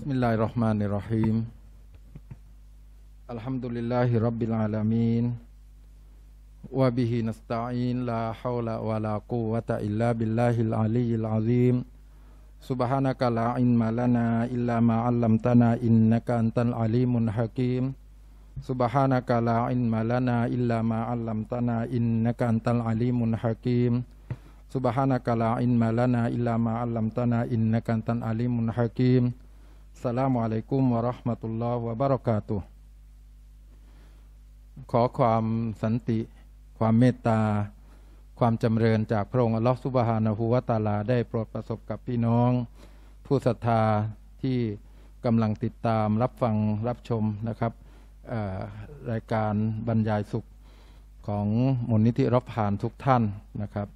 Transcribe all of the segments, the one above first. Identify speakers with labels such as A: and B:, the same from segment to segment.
A: Bismillahirrahmanirrahim. Alhamdulillahi rabbil alamin. Wa bihi nasta'in la haula wa la quwwata illa billahil aliyyil azim. Subhanaka la ilma lana illa ma 'allamtana innaka antal alimun hakim. Subhanaka la ilma lana illa ma 'allamtana innaka antal alimun hakim. Subhanaka la ilma lana illa ma 'allamtana innaka antal alimun hakim. สลามุอะลัยกุมวะราะห์มะตุลลอฮ์วะบเระกาตุขอความสันติ ความเมตตา ความจำเริญจากพระองค์อัลลอฮฺสุบฮานะฮูวะตาลา ได้โปรดประสบกับพี่น้อง ผู้ศรัทธาที่กำลังติดตามรับฟังรับชมนะครับรายการบรรยายสุขของมูลนิธิรับผ่านทุกท่านนะครับ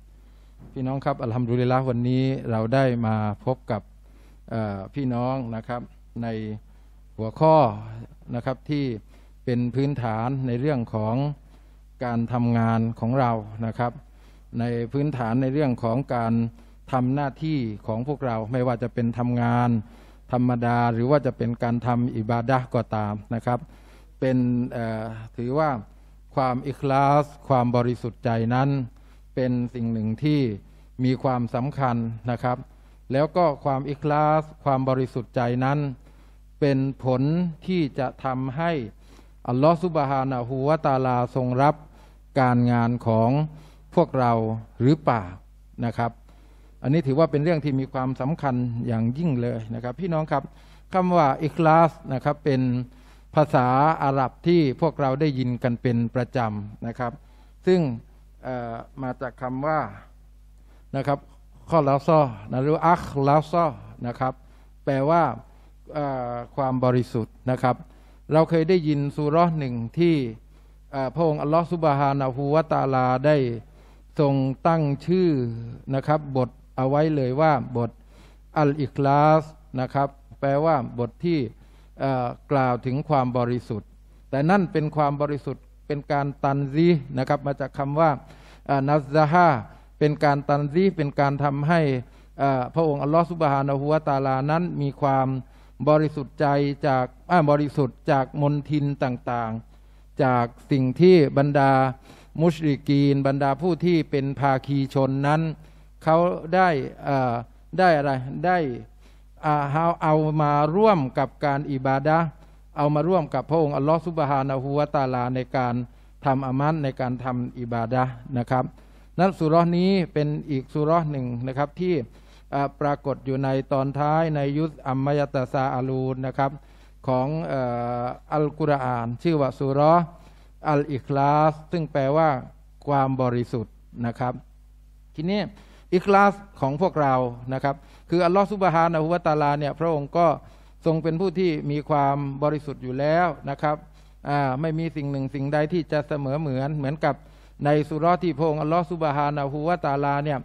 A: พี่น้องครับอัลฮัมดุลิลละวันนี้เราได้มาพบกับพี่น้องนะครับในหัวข้อนะครับ ที่เป็นพื้นฐานในเรื่องของการทำงานของเรานะครับ ในพื้นฐานในเรื่องของการทำหน้าที่ของพวกเราไม่ว่าจะเป็นทำงานธรรมดา หรือว่าจะเป็นการทำอิบาดะก็ตามนะครับ เป็นถือว่าความอิคลาสความบริสุทธิ์ใจนั้น เป็นสิ่งหนึ่งที่มีความสำคัญนะครับ แล้วก็ความอิคลาสความบริสุทธิ์ใจนั้นเป็นผลที่จะทำให้อัลลอฮฺสุบฮานะฮูวาตาลาทรงรับการงานของพวกเราหรือเปล่านะครับ อันนี้ถือว่าเป็นเรื่องที่มีความสำคัญอย่างยิ่งเลยนะครับ พี่น้องครับคำว่าอิคลาสนะครับ เป็นภาษาอาหรับที่พวกเราได้ยินกันเป็นประจำนะครับ ซึ่งมาจากคำว่านะครับข้อลาซอนะหรืออัคลาซอนะครับ แปลว่าความบริสุทธิ์นะครับ เราเคยได้ยินสุรหนึ่งที่พระองค์อัลลอฮฺสุบฮานาฮูวตาลาได้ทรงตั้งชื่อนะครับบทเอาไว้เลยว่าบทอัลอิคลาสนะครับแปลว่าบทที่กล่าวถึงความบริสุทธิ์ แต่นั่นเป็นความบริสุทธิ์เป็นการตันซีนะครับมาจากคำว่านัซฮาเป็นการตันซีเป็นการทำให้พระองค์อัลลอฮฺสุบฮานาฮูวตาลานั้นมีความบริสุทธิ์ใจจากบริสุทธิ์จากมนทินต่างๆ จากสิ่งที่บรรดามุชริกีน บรรดาผู้ที่เป็นภาคีชนนั้น เขาได้ได้อะไร ได้เอาเอามาร่วมกับการอิบาดะเอามาร่วมกับพระองค์อัลลอฮฺสุบฮานะฮูวาตาลาในการทำอามัดในการทำอิบาดะนะครับ นั้นสุรนี้เป็นอีกสุรหนึ่งนะครับที่ปรากฏอยู่ในตอนท้ายในยุทธอัมมยตาซาอาลูนนะครับของอัลกุรอาน ชื่อว่าสุรออัลอิคลาส ซึ่งแปลว่าความบริสุทธิ์นะครับ ทีนี้อิคลาสของพวกเรานะครับ คืออัลลอฮฺสุบฮานะฮุวาตาลาเนี่ยพระองค์ก็ทรงเป็นผู้ที่มีความบริสุทธิ์อยู่แล้วนะครับไม่มีสิ่งหนึ่งสิ่งใดที่จะเสมอเหมือนเหมือนกับในสุรอที่พระองค์อัลลอฮฺสุบฮานะฮุวาตาลาเนี่ย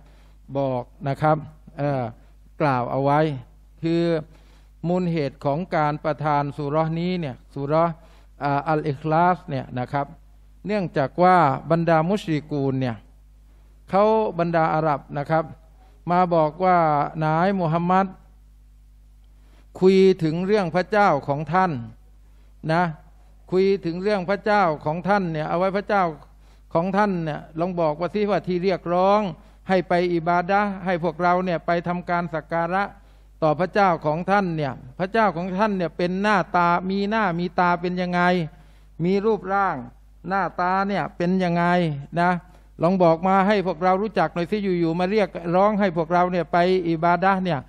A: บอกนะครับกล่าวเอาไว้ คือ มูลเหตุของการประทานสุรนี้เนี่ยสุรอัลอิคลาสเนี่ยนะครับ เนื่องจากว่าบรรดามุชีิกูลเนี่ยเขาบรรดาอาหรับนะครับ มาบอกว่านายมุฮัมมัดคุยถึงเรื่องพระเจ้าของท่านนะคุยถึงเรื่องพระเจ้าของท่านเนี่ยเอาไว้พระเจ้าของท่านเนี่ยลองบอกว่าที่ว่าที่เรียกร้องให้ไปอิบาดะให้พวกเราเนี่ยไปทำการสักการะต่อพระเจ้าของท่านเนี่ยพระเจ้าของท่านเนี่ยเป็นหน้าตามีหน้ามีตาเป็นยังไง มีรูปร่างหน้าตาเนี่ยเป็นยังไงนะลองบอกมาให้พวกเรารู้จักหน่อยสิอยู่ๆมาเรียกร้องให้พวกเราเนี่ยไปอิบาดะเนี่ย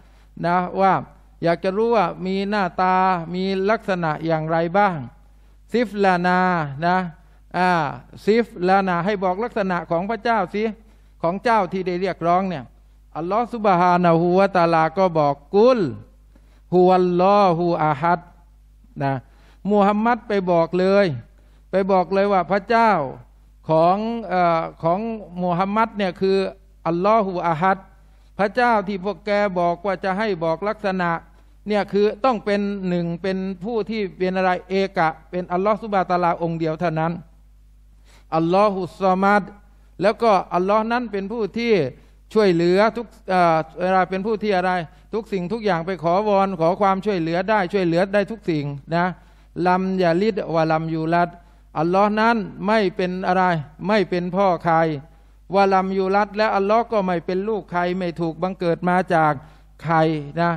A: นะว่าอยากจะรู้ว่ามีหน้าตามีลักษณะอย่างไรบ้าง ซิฟลานานะอ่าซิฟลานาให้บอกลักษณะของพระเจ้าสิของเจ้าที่ได้เรียกร้องเนี่ย อัลลอฮฺสุบฮานะฮูวะตาลาก็บอกกุลฮุวัลลอฮูอาฮัดนะ มูฮัมมัดไปบอกเลย ไปบอกเลยว่าพระเจ้าของอของมูฮัมมัดเนี่ยคืออัลลอฮูอาฮัด พระเจ้าที่พวกแกบอกว่าจะให้บอกลักษณะ เนี่ยคือต้องเป็นหนึ่งเป็นผู้ที่เป็นอะไรเอกะ เป็นอัลลอฮฺสุบะตาลาองค์เดียวเท่านั้น อัลลอฮุสซามัดแล้วก็อัลลอฮ์นั้นเป็นผู้ที่ช่วยเหลือทุกเวลาเป็นผู้ที่อะไรทุกสิ่งทุกอย่างไปขอวอนขอความช่วยเหลือได้ช่วยเหลือได้ทุกสิ่งนะลำยาลิดวะลำยูรัดอัลลอฮ์นั้นไม่เป็นอะไรไม่เป็นพ่อใครวะลำยูรัดและอัลลอฮ์ก็ไม่เป็นลูกใครไม่ถูกบังเกิดมาจากใครนะ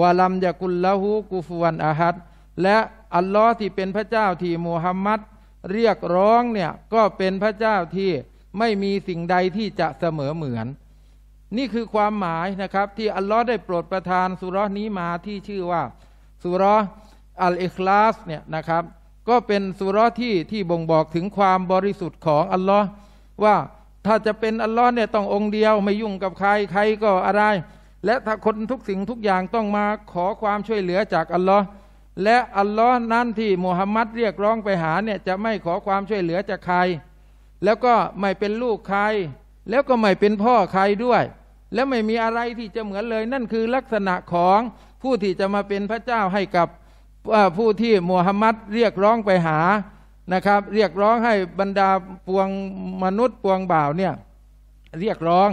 A: วะลำยากุลละหูกูฟวนอาฮัดและอัลลอฮ์ที่เป็นพระเจ้าที่มูฮัมมัดเรียกร้องเนี่ยก็เป็นพระเจ้าที่ไม่มีสิ่งใดที่จะเสมอเหมือน นี่คือความหมายนะครับที่อัลลอฮ์ได้โปรดประทานสุรนี้มาที่ชื่อว่า สุรอัลอิคลาสเนี่ยนะครับก็เป็นสุรที่ที่บ่งบอกถึงความบริสุทธิ์ของอัลลอฮ์ว่าถ้าจะเป็นอัลลอฮ์เนี่ยต้ององค์เดียวไม่ยุ่งกับใคร ใครก็อะไร และถ้าคนทุกสิ่งทุกอย่างต้องมาขอความช่วยเหลือจากอัลลอฮ์และอัลลอฮ์นั้นที่มูฮัมมัดเรียกร้องไปหาเนี่ยจะไม่ขอความช่วยเหลือจากใครแล้วก็ไม่เป็นลูกใคร แล้วก็ไม่เป็นพ่อใครด้วย แล้วไม่มีอะไรที่จะเหมือนเลย นั่นคือลักษณะของผู้ที่จะมาเป็นพระเจ้าให้กับผู้ที่มูฮัมหมัดเรียกร้องไปหานะครับ เรียกร้องให้บรรดาปวงมนุษย์ปวงบ่าวเนี่ยเรียกร้อง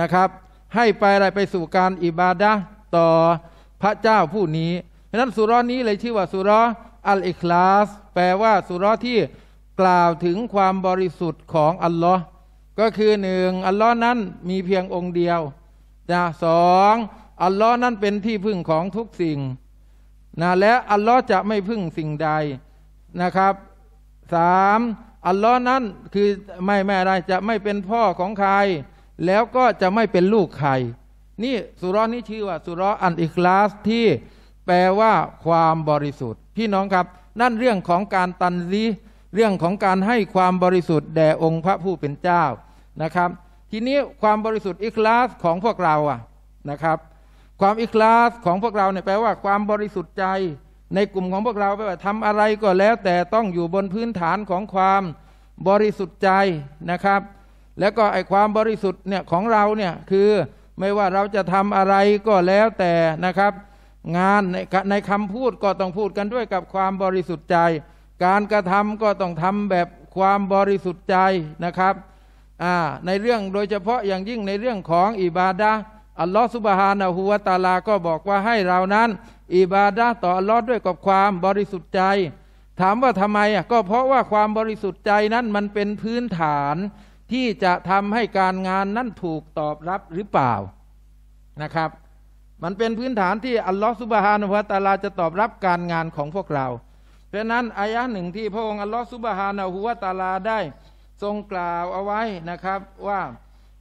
A: นะครับ ให้ไปอะไรไปสู่การอิบาดะต่อพระเจ้าผู้นี้ เพราะนั้นสุร้อนี้เลยชื่อว่าสุร้ออัลอิคลาส แปลว่าสุร้อที่กล่าวถึงความบริสุทธิ์ของอัลลอฮ์ก็คือหนึ่งอัลลอฮ์นั้นมีเพียงองค์เดียวนะสอง อัลลอฮ์นั้นเป็นที่พึ่งของทุกสิ่งนะและอัลลอฮ์จะไม่พึ่งสิ่งใดนะครับสามอัลลอฮ์นั้นคือไม่แม่ใดจะไม่เป็นพ่อของใคร แล้วก็จะไม่เป็นลูกใคร นี่สุร้อนนี้ชื่อว่าสุร้ออันอิคลาสที่แปลว่าความบริสุทธิ์พี่น้องครับนั่นเรื่องของการตันซีเรื่องของการให้ความบริสุทธิ์แด่องค์พระผู้เป็นเจ้านะครับ ทีนี้ความบริสุทธิ์อิคลาสของพวกเราอะนะครับความอิคลาสของพวกเราเนี่ยแปลว่า ความบริสุทธิ์ใจ ในกลุ่มของพวกเราแปลว่าทำอะไรก็แล้วแต่ต้องอยู่บนพื้นฐานของความบริสุทธิ์ใจนะครับ แล้วก็ไอความบริสุทธิ์เนี่ยของเราเนี่ยคือไม่ว่าเราจะทำอะไรก็แล้วแต่นะครับงานในในคำพูดก็ต้องพูดกันด้วยกับความบริสุทธิ์ใจการกระทำก็ต้องทำแบบความบริสุทธิ์ใจนะครับในเรื่องโดยเฉพาะอย่างยิ่งในเรื่องของอิบาดะอัลลอฮฺสุบฮานะฮูวาตาลา ก็บอกว่าให้เรานั้นอิบาดะต่ออัลลอฮ์ด้วยกับความบริสุทธิ์ใจ ถามว่าทำไมอ่ะก็เพราะว่าความบริสุทธิ์ใจนั้นมันเป็นพื้นฐานที่จะทำให้การงานนั้นถูกตอบรับหรือเปล่านะครับ มันเป็นพื้นฐานที่อัลลอฮฺสุบฮานะฮูวาตาลาจะตอบรับการงานของพวกเราเพราะนั้น อายะหนึ่งที่พระองค์อัลลอฮฺซุบฮานะฮัวตาลาได้ ทรงกล่าวเอาไว้นะครับ ว่า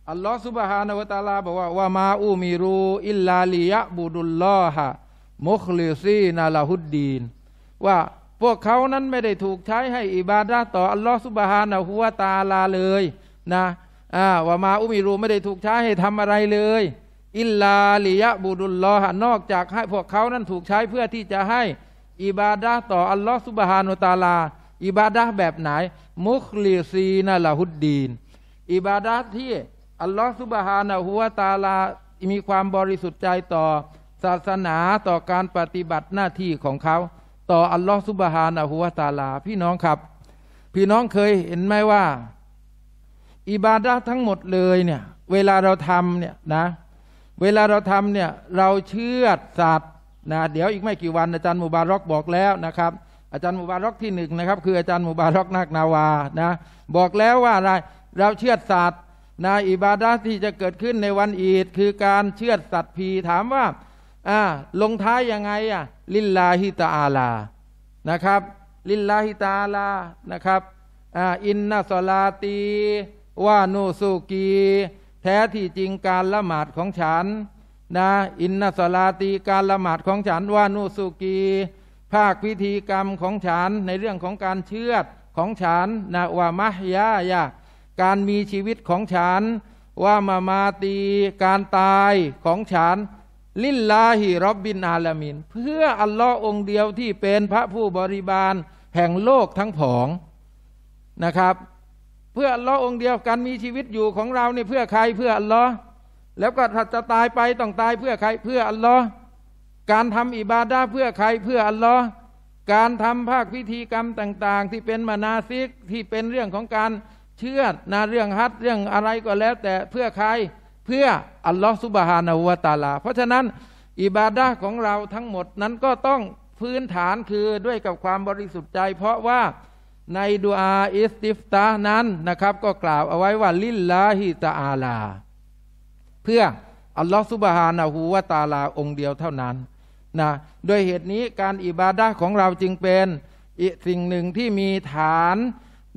A: อัลลอฮฺซุบฮานะฮัวตาลา บอกว่าว่ามาอูมิรูอิลลาลิยะบุดุลลอฮะมุคลิซีนาลาฮุดดีนว่าพวกเขานั้นไม่ได้ถูกใช้ให้อิบาดาต่ออัลลอฮฺซุบฮานะฮัวตาลาเลยนะอ่าว่ามาอุมิรู ไม่ได้ถูกใช้ให้ทำอะไรเลย อิลลาลิยะบุดุลลอฮะนอกจากให้พวกเขานั้นถูกใช้เพื่อที่จะให้อิบาดาต่ออัลลอฮฺสุบฮานุตาลาอิบาดาแบบไหน มุคลีซีนะละหุดดีนอิบาดาที่อัลลอฮฺสุบฮานะหัวตาลา มีความบริสุทธิ์ใจต่อศาสนาต่อการปฏิบัติหน้าที่ของเขา ต่ออัลลอฮฺสุบฮานะหัวตาลาพี่น้องครับ พี่น้องเคยเห็นไหมว่า อิบาดาทั้งหมดเลยเนี่ยเวลาเราทำเนี่ยนะเวลาเราทำเนี่ยเราเชื่อสัตว์นะเดี๋ยวอีกไม่กี่วันอาจารย์มูบารอกบอกแล้วนะครับอาจารย์มูบารอกที่หนึ่งนะครับคืออาจารย์มูบารอกนักนาวานะบอกแล้วว่าอะไรเราเชื่อสัตว์นะอิบาดาที่จะเกิดขึ้นในวันอีด คือการเชื่อสัตว์พีถามว่าอ่าลงท้ายยังไงอ่ะลิลลาฮิตาอาลานะครับ ลิลลาฮิตาอาลานะครับอ่าอินนาสลาตีว่านูสุกี แท้ที่จริงการละหมาดของฉันนะอินนสลาตีการละหมาดของฉันวานุสุกี ภาคพิธีกรรมของฉัน ในเรื่องของการเชื่อดของฉันนะวามะยายาการมีชีวิตของฉันว่ามามาตีการตายของฉัน ลิลลาฮิรอบบินอาลามิน เพื่ออัลลอฮ์องเดียวที่เป็นพระผู้บริบาลแห่งโลกทั้งผองนะครับ เพื่ออัลลอฮ์องเดียวการมีชีวิตอยู่ของเราเนี่เพื่อใครเพื่ออัลลอฮ์แล้วก็ถ้าจะตายไปต้องตายเพื่อใครเพื่ออัลลอฮ์การทำอิบาดาเพื่อใครเพื่ออัลลอฮ์การทำภาคพิธีกรรมต่างๆ ที่เป็นมานาซิกที่เป็นเรื่องของการเชื่อนเรื่องฮัตเรื่องอะไรก็แล้ว แต่เพื่อใครเพื่ออัลลอฮ์สุบฮานาวตาลา เพราะฉะนั้นอิบาดาของเราทั้งหมดนั้นก็ต้องพื้นฐานคือด้วยกับความบริสุทธิ์ใจเพราะว่าในดูอาอิสติฟตานั้นนะครับก็กล่าวเอาไว้ว่าลิลลาฮิตาอาลาเพื่ออัลลอฮฺสุบฮานาหูวาตาลาองค์เดียวเท่านั้นนะด้วยเหตุนี้การอิบาดะของเราจึงเป็นอีกสิ่งหนึ่งที่มีฐาน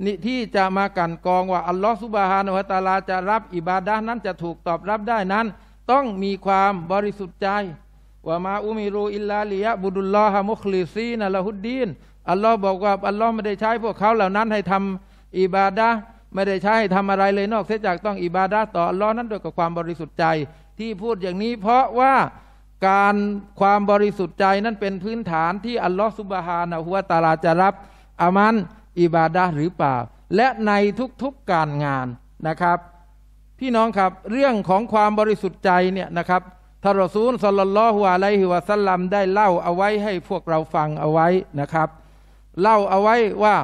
A: นิที่จะมากันกองว่าอัลลอฮฺสุบฮานาหูวาตาลาจะรับอิบาดะนั้นจะถูกตอบรับได้นั้น ต้องมีความบริสุทธิ์ใจว่ามาอุมิรูอิลลาลิยะบุดุลลอฮะมุคลิซีนะละฮุดดีนอัลลอฮ์บอกว่าอัลลอฮ์ไม่ได้ใช้พวกเขาเหล่านั้นให้ทำอิบาดะไม่ได้ใช้ทำอะไรเลยนอกเสียจากต้องอิบาดาต่อล้อนั้นด้วยกับความบริสุทธิ์ใจที่พูดอย่างนี้เพราะว่าการความบริสุทธิ์ใจนั้นเป็นพื้นฐานที่อัลลอฮฺสุบฮานะฮุวาตาลาจะรับอามันอิบาดาหรือเปล่า และในทุก ๆการงานนะครับ พี่น้องครับเรื่องของความบริสุทธิ์ใจเนี่ยนะครับทารซูลสลลลอฮุอะลัยฮิวะสัลลัมได้เล่าเอาไว้ให้พวกเราฟังเอาไว้นะครับ เล่าเอาไว้ว่า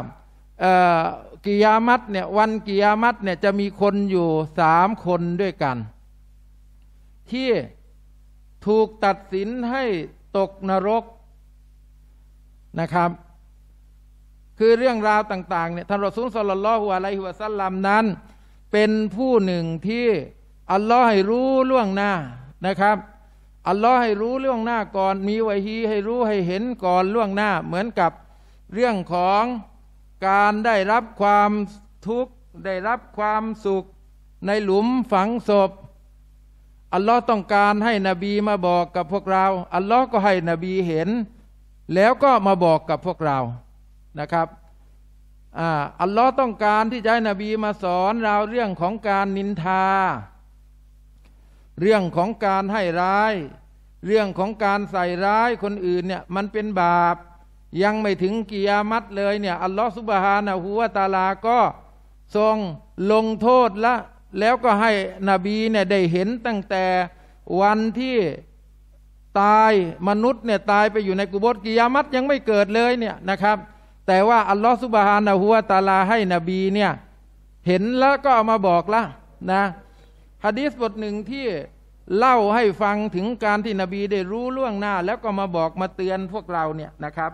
A: กิยามัตเนี่ยวันกิยามัตเนี่ยจะมีคนอยู่สามคนด้วยกัน ที่ถูกตัดสินให้ตกนรกนะครับ คือเรื่องราวต่างๆเนี่ยท่านรอซูลสลลัลลอฮุอะลัยฮิวะสัลลัมนั้น เป็นผู้หนึ่งที่อัลลอฮ์ให้รู้ล่วงหน้านะครับอัลลอฮ์ให้รู้ล่วงหน้าก่อน มีไวฮีให้รู้ให้เห็นก่อนล่วงหน้า เหมือนกับเรื่องของการได้รับความทุกข์ได้รับความสุขในหลุมฝังศพอัลลอฮ์ต้องการให้นบีมาบอกกับพวกเรา อัลลอฮ์ก็ให้นบีเห็น แล้วก็มาบอกกับพวกเรานะครับอัลลอฮ์ต้องการที่จะให้นบีมาสอนเราเรื่องของการนินทา เรื่องของการให้ร้าย เรื่องของการใส่ร้ายคนอื่นเนี่ยมันเป็นบาปยังไม่ถึงกิยามัตเลยเนี่ยอัลลอฮฺสุบฮานะฮูวาตาลาก็ทรงลงโทษละ แล้วก็ให้นบีเนี่ยได้เห็นตั้งแต่วันที่ตายมนุษย์เนี่ยตายไปอยู่ในกุบฏกิยามัตยังไม่เกิดเลยเนี่ยนะครับ แต่ว่าอัลลอฮฺสุบฮานะฮูวาตาลาให้นบีเนี่ย เห็นแล้วก็เอามาบอกละนะฮะดีษบทหนึ่งที่เล่าให้ฟังถึงการที่นบีได้รู้ล่วงหน้า แล้วก็มาบอกมาเตือนพวกเราเนี่ยนะครับ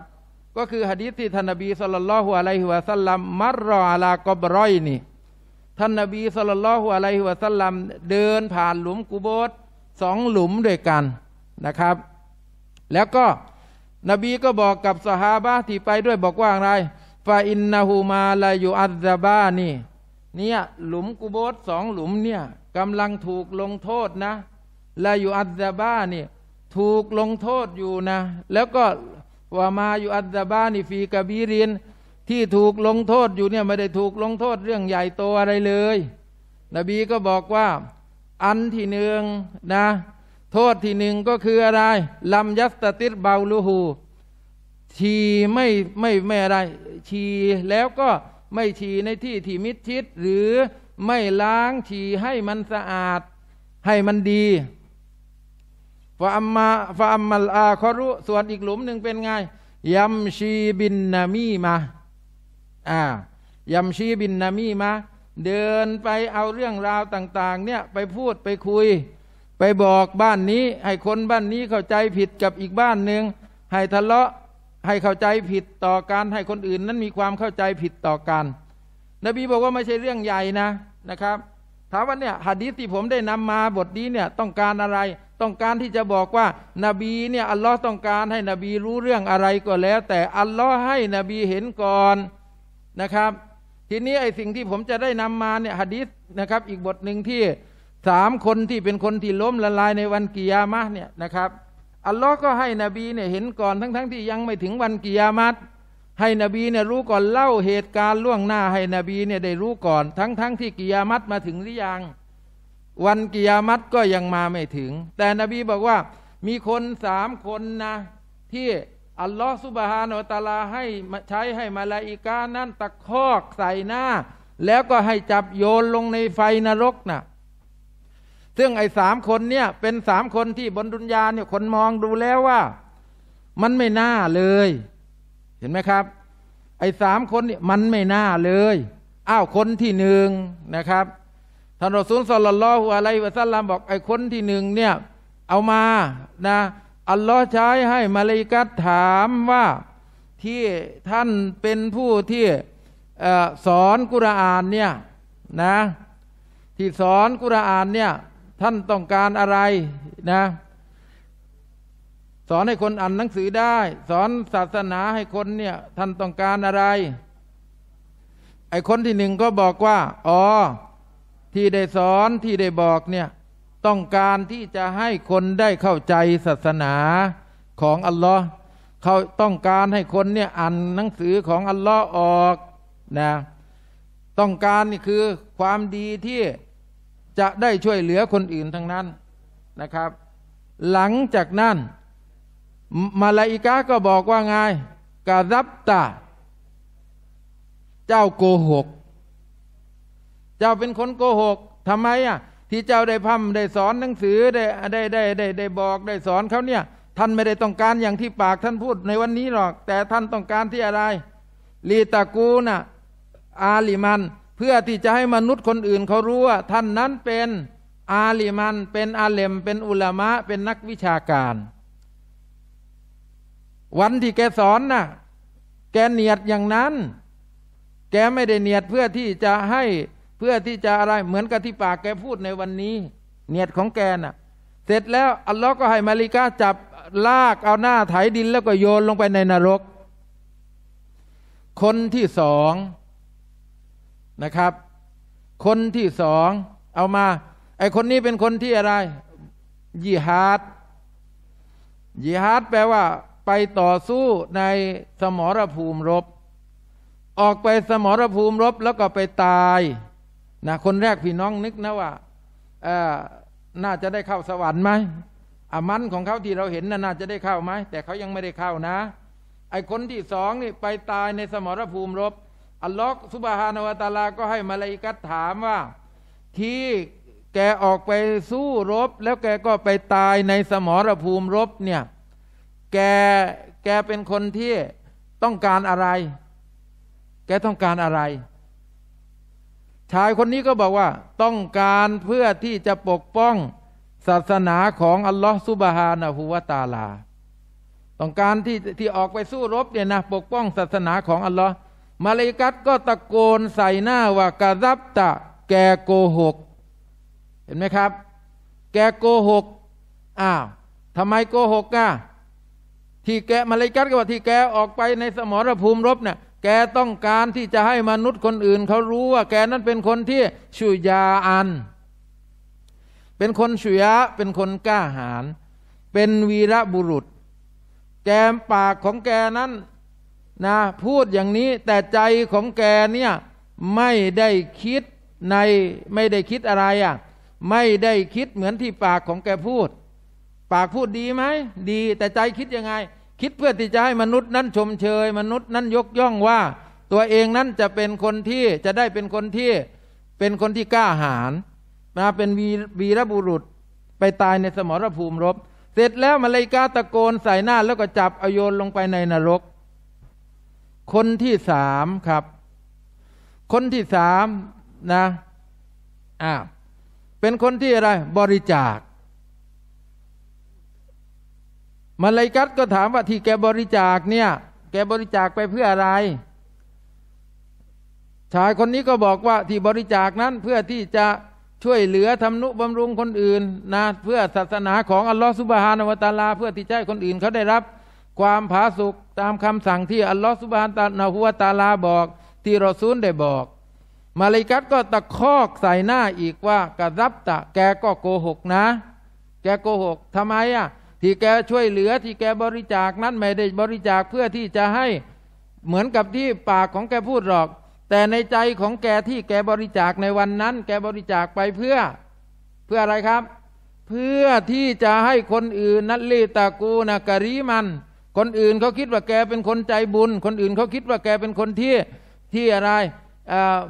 A: ก็คือหะดีษที่ท่านนบีสุลต่านหัฮุอะลัฮวสัลัมมัรรออาลากบรอยนี่ท่านนบีสุลต่านหัฮุอะลัฮวสัลัมเดินผ่านหลุมกูโบสสองหลุมด้วยกันนะครับ แล้วก็นบีก็บอกกับสหาบะที่ไปด้วยบอกว่าอะไรฟาอินนาหูมาลายูอัลซาบานี่เนี่ยหลุมกูโบสสองหลุมเนี่ยกำลังถูกลงโทษนะลายูอัลซาบานี่ถูกลงโทษอยู่นะ แล้วก็ว่ามาอยู่อัตบ้านิฟีกบีริน ที่ถูกลงโทษอยู่เนี่ย ไม่ได้ถูกลงโทษเรื่องใหญ่โตอะไรเลย นบีก็บอกว่าอันที่หนึ่งนะ โทษที่หนึ่งก็คืออะไรลำยัสตติสเบาลูหูชีไม่ไม่ไม่อะไรชีแล้วก็ไม่ชีในที่ที่มิดชิด หรือไม่ล้างชีให้มันสะอาดให้มันดีฟาอัมมาฟาอัมมัลอาคอรุส่วนอีกหลุมหนึ่งเป็นไง ยัมชีบินนามีมา อ่า ยัมชีบินนามีมา เดินไปเอาเรื่องราวต่าง ๆ เนี่ยไปพูดไปคุย ไปบอกบ้านนี้ ให้คนบ้านนี้เข้าใจผิดกับอีกบ้านหนึ่งให้ทะเลาะให้เข้าใจผิดต่อการให้คนอื่นนั้นมีความเข้าใจผิดต่อกันนบีบอกว่าไม่ใช่เรื่องใหญ่นะนะครับ ถามว่าเนี่ยหะดีษที่ผมได้นำมาบทนี้เนี่ยต้องการอะไรต้องการที่จะบอกว่านาบีเนี่ยอัลลอฮ์ต้องการให้นบีรู้เรื่องอะไรก็แล้ว แต่อัลลอฮ์ให้นบีเห็นก่อนนะครับทีนี้ไอ้สิ่งที่ผมจะได้นำมาเนี่ยฮะดิษนะครับอีกบทหนึ่งที่สามคนที่เป็นคนที่ล้มละลายในวันกิยามะเนี่ยนะครับอัลลอฮ์ก็ให้นบีเนี่ยเห็นก่อนทั้งๆทที่ยังไม่ถึงวันกิยามัตให้นบีเนี่ยรู้ก่อนเล่าเหตุการณ์ล่วงหน้าให้นบีเนี่ยได้รู้ก่อนทั้งๆทที่กิยามัตมาถึงหรือยังวันกิยามัตก็ยังมาไม่ถึง แต่นบีบอกว่า มีคนสามคนนะที่อัลลอฮฺสุบฮานอตาลาให้ใช้ให้มาลาอิกานั้นตะคอกใส่หน้า แล้วก็ให้จับโยนลงในไฟนรกนะ่ะ ซึ่งไอ้สามคนเนี่ยเป็นสามคนที่บนดุนยาเนี่ย คนมองดูแล้วว่า มันไม่น่าเลย เห็นไหมครับไอ้สามคนเนี่ยมันไม่น่าเลยอ้าวคนที่หนึ่งนะครับท่านรอซูลสลลัลลอฮุอะลัยวะซัลลัมบอกไอ้คนที่หนึ่งเนี่ย เอามานะ อัลลอฮ์ใช้ให้มาเิกัตถามว่าที่ท่านเป็นผู้ที่สอนกุรอานเนี่ยนะ ที่สอนกุรอานเนี่ยท่านต้องการอะไรนะ สอนให้คนอ่านหนังสือได้ สอนศาสนาให้คนเนี่ยท่านต้องการอะไร ไอ้คนที่หนึ่งก็บอกว่า อ๋อที่ได้สอนที่ได้บอกเนี่ยต้องการที่จะให้คนได้เข้าใจศาสนาของอัลลอฮ์เขาต้องการให้คนเนี่ยอ่านหนังสือของอัลลอฮ์ออกนะต้องการนี่คือความดีที่จะได้ช่วยเหลือคนอื่นทั้งนั้นนะครับ หลังจากนั้นมาลาอิกาก็บอกว่าไงกาซับตาเจ้าโกหกเจ้าเป็นคนโกหก ทำไมอ่ะที่เจ้าได้พัมได้สอนหนังสือได้ ได้ ได้ ได้ได้บอกได้สอนเขาเนี่ย ท่านไม่ได้ต้องการอย่างที่ปากท่านพูดในวันนี้หรอก แต่ท่านต้องการที่อะไร ลีตากูนะ่ะอาลิมัน เพื่อที่จะให้มนุษย์คนอื่นเขารู้ว่า ท่านนั้นเป็น อาลิมัน เป็นอาเลมเป็นอุลามะเป็นนักวิชาการ วันที่แกสอนนะ่ะ แกเนียดอย่างนั้น แกไม่ได้เนียดเพื่อที่จะให้เพื่อที่จะอะไร เหมือนกับที่ปากแกพูดในวันนี้เนียดของแกน่ะ เสร็จแล้วอัลลอฮ์ก็ให้มาริกาจับลากเอาหน้าไถดินแล้วก็โยนลงไปในนรก คนที่สองนะครับ คนที่สองเอามา ไอคนนี้เป็นคนที่อะไรยิฮาดยิฮาดแปลว่าไปต่อสู้ในสมรภูมิรบ ออกไปสมรภูมิรบแล้วก็ไปตายนะคนแรกพี่น้องนึกนะว่าน่าจะได้เข้าสวรรค์ไหมอามันของเขาที่เราเห็นนะ่ะน่าจะได้เข้าไหมแต่เขายังไม่ได้เข้านะไอคนที่สองนี่ไปตายในสมรภูมิรบอัลลอฮ์สุบฮานาวตาลาก็ให้มาลายิกัดถามว่า ที่แกออกไปสู้รบ แล้วแกก็ไปตายในสมรภูมิรบเนี่ยแกแกเป็นคนที่ต้องการอะไร แกต้องการอะไรชายคนนี้ก็บอกว่าต้องการเพื่อที่จะปกป้องศาสนาของ อัลลอฮฺซุบฮานะฮูวาตาลา ต้องการที่ที่ออกไปสู้รบ เนี่ยนะปกป้องศาสนาของอัลลอฮ์มาลิกัตก็ตะโกนใส่หน้าว่ากะรับตะ แกโกหก เห็นไหมครับ แกโกหกอ้าวทำไมโกหกอ่ะที่แกมาลิกัตก็บอกที่แกออกไปในสมรภูมิรบเนี่ยแกต้องการที่จะให้มนุษย์คนอื่น เขารู้ว่าแกนั้นเป็นคนที่ชุยาอัน เป็นคนชุยะเป็นคนกล้าหาญเป็นวีรบุรุษ แกปากของแกนั้นนะ พูดอย่างนี้ แต่ใจของแกเนี่ยไม่ได้คิดในไม่ได้คิดอะไรอะ่ะไม่ได้คิดเหมือนที่ปากของแกพูด ปากพูดดีไหมดีแต่ใจคิดยังไงคิดเพื่อที่จะให้มนุษย์นั้นชมเชย มนุษย์นั้นยกย่องว่า ตัวเองนั้นจะเป็นคนที่จะได้เป็นคนที่เป็นคนที่กล้าหาญนะเป็นวีวีรบุรุษไปตายในสมรภูมิรบ เสร็จแล้วมาเลยกาตะโกน ใส่หน้าแล้วก็จับอโยนลงไปในนรก คนที่สามครับ คนที่สามนะอ่าเป็นคนที่อะไร บริจาคมาลายกัตก็ถามว่าที่แกบริจาคเนี่ย แกบริจาคไปเพื่ออะไรชายคนนี้ก็บอกว่าที่บริจาคนั้นเพื่อที่จะช่วยเหลือทำนุบำรุงคนอื่นนะเพื่อศาสนาของอัลลอฮฺสุบฮานาวตาลา เพื่อที่จะให้คนอื่นเขาได้รับความผาสุกตามคำสั่งที่อัลลอฮฺสุบฮานนาหัวตาลาบอก ที่รอซูลได้บอกมาลิกัตก็ตะคอกใส่หน้าอีกว่ากระรับตะ แกก็โกหกนะ แกโกหกทำไมอ่ะที่แกช่วยเหลือที่แกบริจาคนั้นไม่ได้บริจาคเพื่อที่จะให้เหมือนกับที่ปากของแกพูดหรอก แต่ในใจของแกที่แกบริจาคในวันนั้นแกบริจาคไปเพื่อ เพื่ออะไรครับ เพื่อที่จะให้คนอื่นนัลลตากูนากะรีมัน คนอื่นเขาคิดว่าแกเป็นคนใจบุญ คนอื่นเขาคิดว่าแกเป็นคนที่ที่อะไร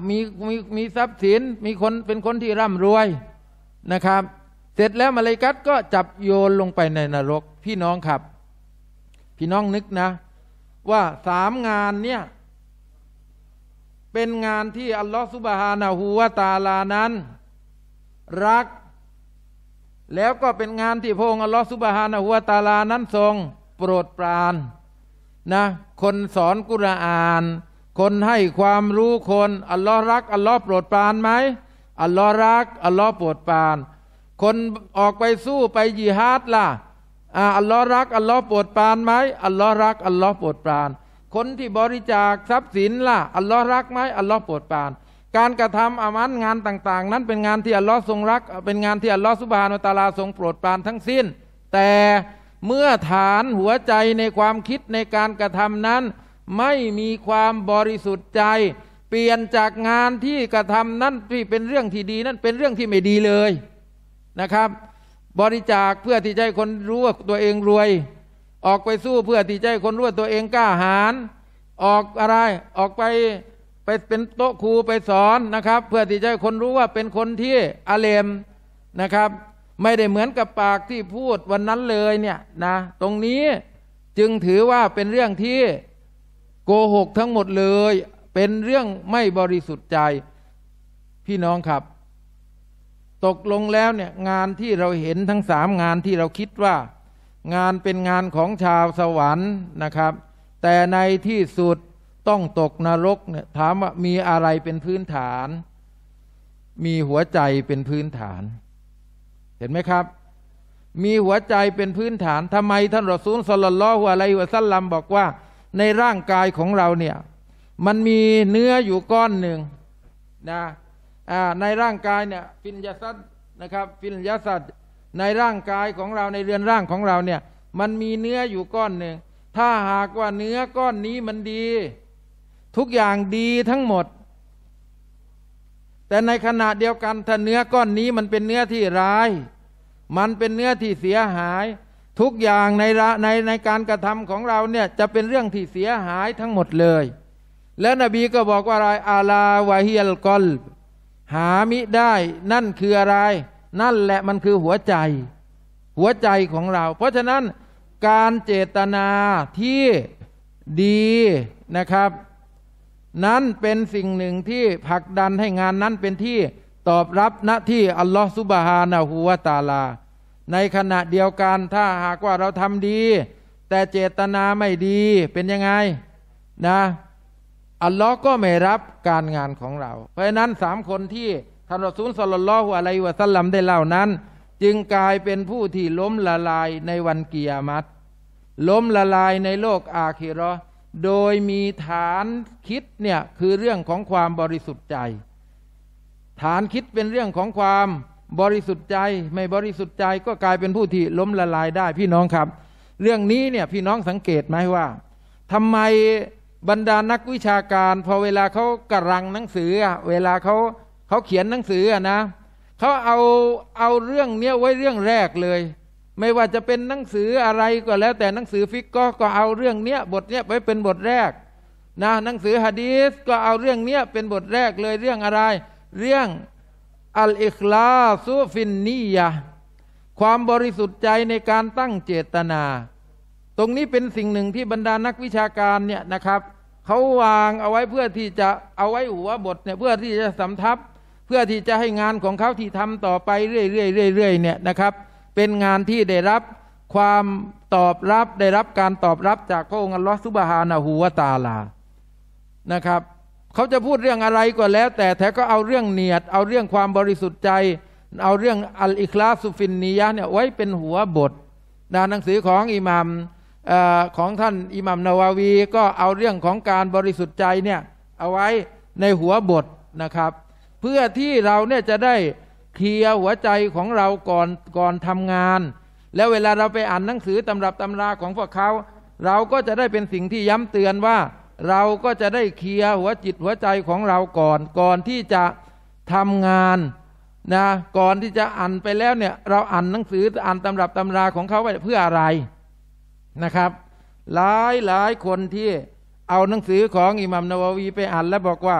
A: มีมีมีทรัพย์สินมีคนเป็นคนที่ร่ำรวยนะครับเสร็จแล้วมาลากัดก็จับโยนลงไปในนรก พี่น้องครับ พี่น้องนึกนะ ว่าสามงานเนี่ยเป็นงานที่อัลลอฮฺสุบฮานาหูวตาลานั้น รัก แล้วก็เป็นงานที่พระองค์อัลลอฮฺสุบฮานาหูวตาลานั้น ทรง โปรดปรานนะ คนสอนกุรอาน คนให้ความรู้คนอัลลอฮ์รัก อัลลอฮ์โปรดปรานไหมอัลลอฮ์รักอัลลอฮ์โปรดปรานคนออกไปสู้ไปยิฮาดล่ะ อัลลอฮ์รัก อัลลอฮ์โปรดปรานไหม อัลลอฮ์รัก อัลลอฮ์โปรดปราน คนที่บริจาคทรัพย์สินล่ะ อัลลอฮ์รักไหมอัลลอฮ์โปรดปราน การกระทำอามันงานต่าง ๆ นั้นเป็นงานที่อัลลอฮ์ทรงรัก เป็นงานที่อัลลอฮ์สุบฮานุตาลาทรงโปรดปรานทั้งสิ้น แต่เมื่อฐานหัวใจในความคิดในการกระทำนั้นไม่มีความบริสุทธิ์ใจ เปลี่ยนจากงานที่กระทำนั้นที่เป็นเรื่องที่ดีนั้นเป็นเรื่องที่ไม่ดีเลยนะครับบริจาคเพื่อที่จะให้คนรู้ว่าตัวเองรวย ออกไปสู้เพื่อที่จะให้คนรู้ว่าตัวเองกล้าหาญออกอะไรออกไปไปเป็นโต๊ะครูไปสอนนะครับ เพื่อที่จะให้คนรู้ว่าเป็นคนที่อาเลมนะครับ ไม่ได้เหมือนกับปากที่พูดวันนั้นเลยเนี่ยนะตรงนี้จึงถือว่าเป็นเรื่องที่โกหกทั้งหมดเลยเป็นเรื่องไม่บริสุทธิ์ใจพี่น้องครับตกลงแล้วเนี่ยงานที่เราเห็นทั้งสามงานที่เราคิดว่างานเป็นงานของชาวสวรรค์นะครับ แต่ในที่สุดต้องตกนรกเนี่ยถามว่ามีอะไรเป็นพื้นฐาน มีหัวใจเป็นพื้นฐาน เห็นไหมครับ มีหัวใจเป็นพื้นฐานทำไม ท่านรอซูลสลลลอหัวอะไรหัวสัลลัมบอกว่าในร่างกายของเราเนี่ย มันมีเนื้ออยู่ก้อนหนึ่งนะในร่างกายเนี่ย ฟิลยาสัตนะครับ ฟิลยาสัตในร่างกายของเราในเรือนร่างของเราเนี่ย มันมีเนื้ออยู่ก้อนหนึ่งถ้าหากว่าเนื้อก้อนนี้มันดี ทุกอย่างดีทั้งหมด แต่ในขณะเดียวกันถ้าเนื้อก้อนนี้มันเป็นเนื้อที่ร้าย มันเป็นเนื้อที่เสียหาย ทุกอย่างในในในการกระทำของเราเนี่ยจะเป็นเรื่องที่เสียหายทั้งหมดเลย และนบีก็บอกว่าอะไรอาลาวะฮิลกอลหามิได้นั่นคืออะไร นั่นแหละมันคือหัวใจ หัวใจของเรา เพราะฉะนั้นการเจตนาที่ดีนะครับ นั้นเป็นสิ่งหนึ่งที่ผลักดันให้งานนั้นเป็นที่ตอบรับณที่อัลลอฮฺสุบฮานะฮูวาตาลา ในขณะเดียวกันถ้าหากว่าเราทำดี แต่เจตนาไม่ดีเป็นยังไงนะอัลลอฮ์ก็ไม่รับการงานของเรา เพราะนั้นสามคนที่ท่านรอซูลสลลลอฮุอะลัยวะสัลลัมได้เล่านั้น จึงกลายเป็นผู้ที่ล้มละลายในวันกิยามัตล้มละลายในโลกอาคิรอโดยมีฐานคิดเนี่ยคือเรื่องของความบริสุทธิ์ใจ ฐานคิดเป็นเรื่องของความบริสุทธิ์ใจไม่บริสุทธิ์ใจ ก็กลายเป็นผู้ที่ล้มละลายได้พี่น้องครับ เรื่องนี้เนี่ยพี่น้องสังเกตไหมว่า ทำไมบรรดานักวิชาการพอเวลาเขากระรังหนังสือเวลาเขาเขาเขียนหนังสือนะเขาเอาเอาเรื่องเนี้ยไว้เรื่องแรกเลย ไม่ว่าจะเป็นหนังสืออะไรก็แล้ว แต่หนังสือฟิกก็ก็เอาเรื่องเนี้ย บทเนี้ยไว้เป็นบทแรกนะหนังสือฮะดีสก็เอาเรื่องเนี้ยเป็นบทแรกเลยเรื่องอะไร เรื่องอัลอิคลาซูฟินนียะความบริสุทธิ์ใจในการตั้งเจตนาตรงนี้เป็นสิ่งหนึ่งที่บรรดานักวิชาการเนี่ยนะครับเขาวางเอาไว้เพื่อที่จะเอาไว้หัวบทเนี่ยเพื่อที่จะสำทับเพื่อที่จะให้งานของเขาที่ทำต่อไปเรื่อยๆเรื่อยๆเนี่ยนะครับ เป็นงานที่ได้รับความตอบรับได้รับการตอบรับจากพระองค์อัลลอฮฺสุบฮานะฮูวตาลา นะครับเขาจะพูดเรื่องอะไรก็แล้ว แต่แต่ก็เอาเรื่องเนียด เอาเรื่องความบริสุทธิ์ใจ เอาเรื่องอัลอิคลาสุฟินนียะเนี่ยไว้เป็นหัวบทดานหนังสือของอิหมามอของท่านอิหมัมนาวาวีก็เอาเรื่องของการบริสุทธิ์ใจเนี่ยเอาไว้ในหัวบทนะครับ เพื่อที่เราเนี่ยจะได้เคลียร์หัวใจของเราก่อนก่อนทำงาน แล้วเวลาเราไปอ่านหนังสือตำรับตำราของพวกเขา เราก็จะได้เป็นสิ่งที่ย้ำเตือนว่า เราก็จะได้เคลียร์หัวจิตหัวใจของเราก่อน ก่อนที่จะทำงานนะก่อนที่จะอ่านไปแล้วเนี่ยเราอ่านหนังสืออ่านตำรับตำราของเขาไปเพื่ออะไรนะครับหลายหลายคนที่เอาหนังสือของอิหมัมนาววีไปอ่านแล้วบอกว่า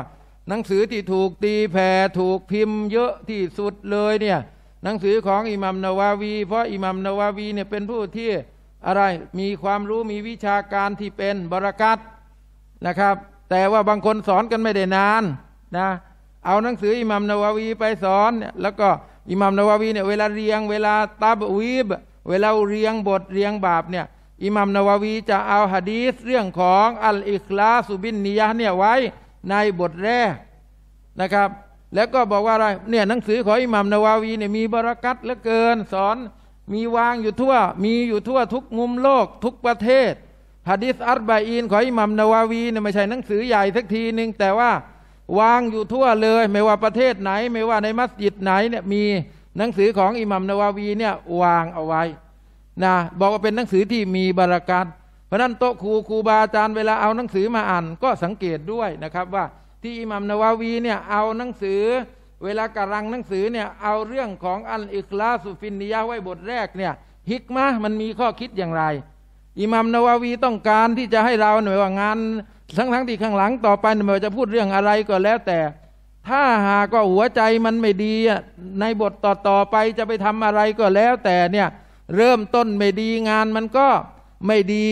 A: หนังสือที่ถูกตีแผ่ถูกพิมพ์เยอะที่สุดเลยเนี่ยหนังสือของอิหมัมนาววี เพราะอิหมัมนาววีเนี่ยเป็นผู้ที่อะไรมีความรู้มีวิชาการที่เป็นบรักัตนะครับแต่ว่าบางคนสอนกันไม่ได้นานนะเอาหนังสืออิหมัมนาววีไปสอนเนี่ยแล้วก็อิหมัมนาววีเนี่ยเวลาเรียงเวลาตับวีบเวลาเรียงบทเรียงบาปเนี่ยอิหมัมนาววีจะเอาฮะดีสเรื่องของอัลอิคลาสุบินนิยะเนี่ยไว้ในบทแรกนะครับ แล้วก็บอกว่าอะไรเนี่ยหนังสือของอิหมัมนาววีเนี่ยมีบรักัตเหลือเกิน สอนมีวางอยู่ทั่วมีอยู่ทั่วทุกมุมโลกทุกประเทศฮะดีษอัลบาอีนของอิหมัมนาววีเนี่ยไม่ใช่หนังสือใหญ่สักทีหนึ่งแต่ว่าวางอยู่ทั่วเลยไม่ว่าประเทศไหน ไม่ว่าในมัสยิดไหนเนี่ยมีหนังสือของอิหมัมนาววีเนี่ยวางเอาไว้นะบอกว่าเป็นหนังสือที่มีบารากัตเพราะนั้น โต๊ะครูครูบาอาจารย์เวลาเอาหนังสือมาอ่านก็สังเกตด้วยนะครับว่าที่อิหมัมนาวาวีเนี่ยเอาหนังสือ เวลากำลังหนังสือเนี่ยเอาเรื่องของอันอิคลาสุฟินนิยาไว้บทแรกเนี่ย ฮิกมะมันมีข้อคิดอย่างไร อิหมัมนาวาวีต้องการที่จะให้เราหน่วยว่างานทั้งทั้งที่ข้างหลังต่อไปหน่วยจะพูดเรื่องอะไรก็แล้วแต่ ถ้าหากว่าหัวใจมันไม่ดีในบทต่อๆไปจะไปทำอะไรก็แล้วแต่เนี่ยเริ่มต้นไม่ดีงานมันก็ไม่ดี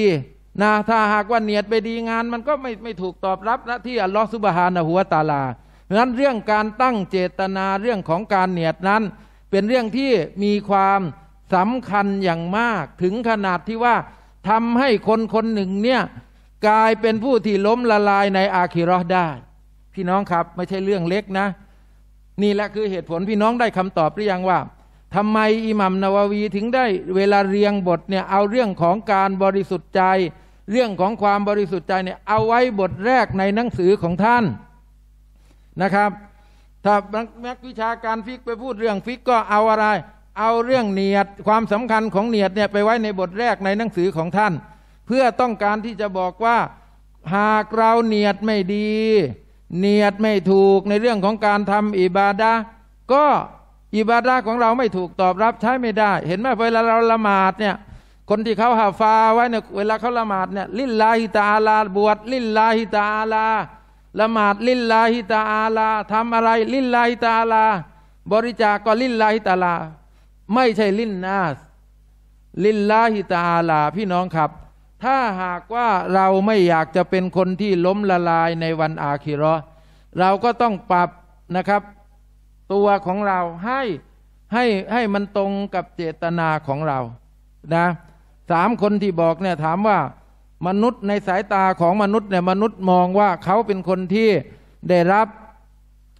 A: นะถ้าหากว่าเนียดไปดีงาน มันก็ไม่ไม่ถูกตอบรับนะที่อัลลอฮฺสุบฮานะหัวตาลาดังนั้นเรื่องการตั้งเจตนาเรื่องของการเนียดนั้น เป็นเรื่องที่มีความสำคัญอย่างมาก ถึงขนาดที่ว่าทำให้คนคนหนึ่งเนี่ยกลายเป็นผู้ที่ล้มละลายในอาคิรอได้ พี่น้องครับไม่ใช่เรื่องเล็กนะ นี่แหละคือเหตุผลพี่น้องได้คำตอบหรือยังว่าทำไมอิหมัมนาววีถึงได้เวลาเรียงบทเนี่ยเอาเรื่องของการบริสุทธิ์ใจเรื่องของความบริสุทธิ์ใจเนี่ยเอาไว้บทแรกในหนังสือของท่านนะครับถ้านักวิชาการฟิกไปพูดเรื่องฟิกก็เอาอะไร เอาเรื่องเนียดความสำคัญของเนียดเนี่ยไปไว้ในบทแรกในหนังสือของท่าน เพื่อต้องการที่จะบอกว่าหากเราเนียดไม่ดี เนียดไม่ถูกในเรื่องของการทำอิบาดะก็อิบาดาของเราไม่ถูกตอบรับ ใช้ไม่ได้ เห็นไหมเวลาเราละหมาดเนี่ย คนที่เขาหาฟาไว้เนี่ยเวลาเขาละหมาดเนี่ย ลิลลาฮิตาลา บวชลิลลาฮิตาลาละหมาดลิลลาฮิตาลาทำอะไร ลิลลาฮิตาลาบริจาคก็ลิลลาฮิตาลาไม่ใช่ลินนาส ลิลลาฮิตาลา พี่น้องครับ ถ้าหากว่าเราไม่อยากจะเป็นคนที่ล้มละลายในวันอาคิรอเราก็ต้องปรับนะครับตัวของเราให้ให้ให้มันตรงกับเจตนาของเรา นะสามคนที่บอกเนี่ยถามว่า มนุษย์ในสายตาของมนุษย์เนี่ยมนุษย์มองว่าเขาเป็นคนที่ได้รับ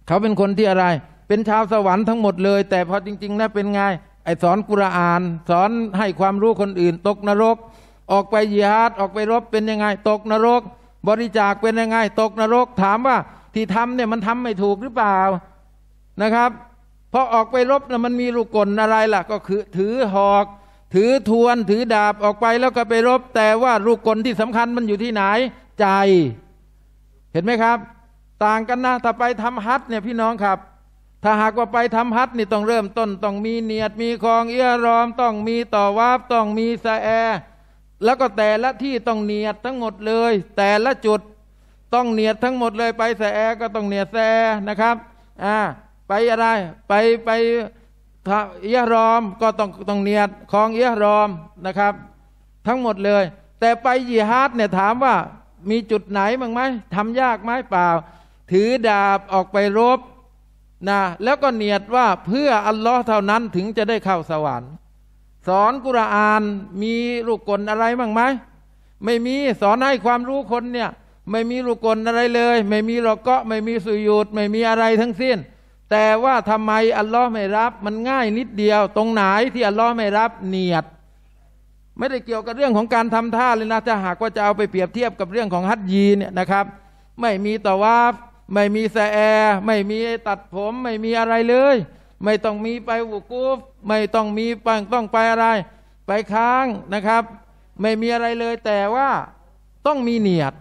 A: เขาเป็นคนที่อะไร เป็นชาวสวรรค์ทั้งหมดเลย แต่พอจริงๆนะเป็นไงไอสอนกุรอาน สอนให้ความรู้คนอื่นตกนรก ออกไปยิฮาดออกไปรบเป็นยังไง ตกนรก บริจาคเป็นยังไงตกนรก ถามว่าที่ทำเนี่ยมันทำไม่ถูกหรือเปล่านะครับพอออกไปรบนะมันมีลูกกลอะไรล่ะ ก็คือถือหอก ถือทวนถือดาบออกไปแล้วก็ไปรบแต่ว่าลูกกลที่สำคัญมันอยู่ที่ไหนใจ เห็นไหมครับ ต่างกันนะถ้าไปทำฮัทเนี่ยพี่น้องครับ ถ้าหากว่าไปทำฮัทนี่ต้องเริ่มต้น ต้องมีเนียดมีคองเอี้ยรอมต้องมีต่อวาบต้องมีสะแอแล้วก็แต่ละที่ต้องเนียดทั้งหมดเลย แต่ละจุดต้องเนียดทั้งหมดเลยไปสะแอก็ต้องเนียดแซนะครับอ่าไปอะไรไปไปเอียรอมก็ต้องต้องเนียดคลองเอียรอมนะครับ ทั้งหมดเลย แต่ไปยีฮาดเนี่ยถามว่ามีจุดไหนบ้างไหมทำยากไหมเปล่า ถือดาบออกไปรบนะแล้วก็เนียดว่าเพื่ออัลลอฮ์เท่านั้นถึงจะได้เข้าสวรรค์สอนกุรอานมีลูกกลอะไรบ้างไหมไม่มีสอนให้ความรู้คนเนี่ย ไม่มีลูกกลอะไรเลย ไม่มีหลอกเกาะไม่มีสุยุดไม่มีอะไรทั้งสิ้นแต่ว่าทำไมอัลลอฮ์ไม่รับ มันง่ายนิดเดียว ตรงไหนที่อัลลอฮ์ไม่รับเนียดไม่ได้เกี่ยวกับเรื่องของการทำท่าเลยนะถ้าหากว่าจะเอาไปเปรียบเทียบกับเรื่องของฮัตยีเนี่ยนะครับ ไม่มีตะวาฟไม่มีแสแอไม่มีตัดผม ไม่มีอะไรเลย ไม่ต้องมีไปวุกูฟไม่ต้องมีไปต้องไปอะไร ไปค้างนะครับ ไม่มีอะไรเลย แต่ว่าต้องมีเนียด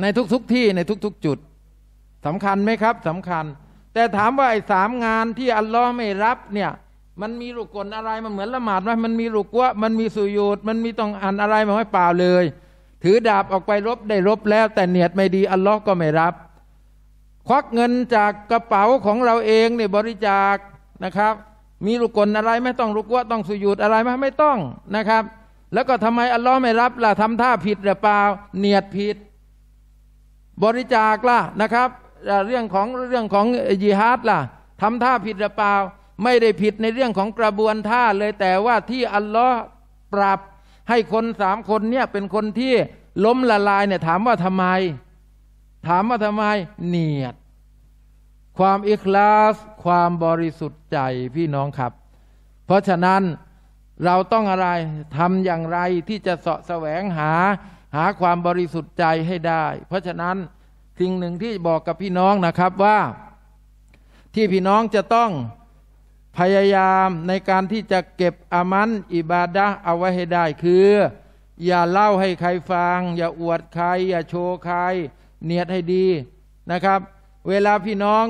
A: ในทุกๆทที่ในทุกๆจุดสำคัญไหมครับสำคัญแต่ถามว่าไอ้สามงานที่อัลลอฮ์ไม่รับเนี่ย มันมีรุกลอะไรมันเหมือนละหมาดไหมมันมีรุกวะมันมีสุยูดมันมีต้องอ่านอะไรมาไม่เปล่าเลย ถือดาบออกไปรบได้รบแล้ว แต่เนียดไม่ดี อัลลอฮ์ก็ไม่รับ ควักเงินจากกระเป๋าของเราเองเนี่ยบริจาคนะครับ มีรุกลอะไรไม่ต้องรุกวะต้องสุยูดอะไรไหมไม่ต้องนะครับ แล้วก็ทำไมอัลลอฮ์ไม่รับ ล่ะทำท่าผิดหรือเปล่า เนียดผิด บริจาคล่ะนะครับเรื่องของเรื่องของยิฮาดล่ะทำท่าผิดหรือเปล่า ไม่ได้ผิดในเรื่องของกระบวนท่าเลยแต่ว่าที่อัลลอฮ์ปรับให้คนสามคนเนี่ยเป็นคนที่ล้มละลายเนี่ย ถามว่าทำไม ถามว่าทำไม เนียดความอิคลาสความบริสุทธิ์ใจพี่น้องครับ เพราะฉะนั้นเราต้องอะไรทำอย่างไรที่จะเสาะแสวงหาหาความบริสุทธิ์ใจให้ได้ เพราะฉะนั้นสิ่งหนึ่งที่บอกกับพี่น้องนะครับว่าที่พี่น้องจะต้องพยายามในการที่จะเก็บอามัน อิบาดะเอาไว้ให้ได้คืออย่าเล่าให้ใครฟัง อย่าอวดใครอย่าโชว์ใคร เนียดให้ดีนะครับ เวลาพี่น้อง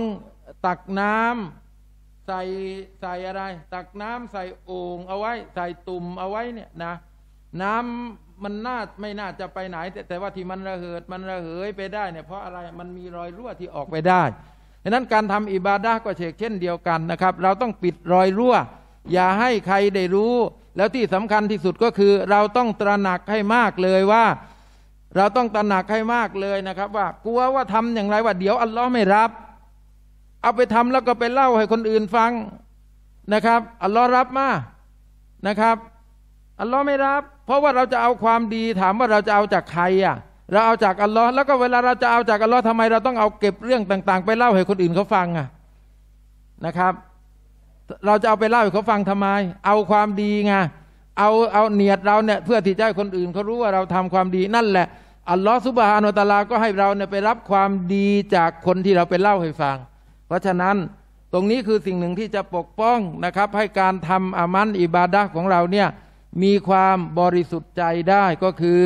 A: ตักน้ำใส่ใส่อะไร ตักน้ำใส่โอ่งเอาไว้ ใส่ตุ่มเอาไว้เนี่ยนะน้ำมันน่าไม่น่าจะไปไหนแต่ว่าที่มันระเหิดมันระเหยไปได้เนี่ยเพราะอะไรมันมีรอยรั่วที่ออกไปได้ดังนั้นการทำอิบาดะก็เช่นเดียวกันนะครับ เราต้องปิดรอยรั่ว อย่าให้ใครได้รู้ แล้วที่สำคัญที่สุดก็คือ เราต้องตระหนักให้มากเลยว่า เราต้องตระหนักให้มากเลยนะครับ ว่ากลัวว่าทำอย่างไรว่าเดี๋ยว อัลลอฮ์ไม่รับ เอาไปทำแล้วก็ไปเล่าให้คนอื่นฟังนะครับอัลลอฮ์รับมานะครับอัลลอฮ์ไม่รับเพราะว่าเราจะเอาความดี ถามว่าเราจะเอาจากใครอ่ะ เราเอาจากอัลลอฮ์แล้วก็เวลาเราจะเอาจากอัลลอฮ์ทำไมเราต้องเอาเก็บเรื่องต่างๆ ไปเล่าให้คนอื่นเขาฟังอ่ะ นะครับ เราจะเอาไปเล่าให้เขาฟังทำไม เอาความดีไง เอาเอาเนียดเราเนี่ยเพื่อที่จะให้คนอื่นเขารู้ว่าเราทำความดีนั่นแหละ อัลลอฮ์สุบฮานุตาลา ก็ให้เราเนี่ยไปรับความดีจากคนที่เราไปเล่าให้ฟัง เพราะฉะนั้น ตรงนี้คือสิ่งหนึ่งที่จะปกป้องนะครับ ให้การทำอามันอิบาดะของเราเนี่ยมีความบริสุทธิ์ใจได้ก็คือ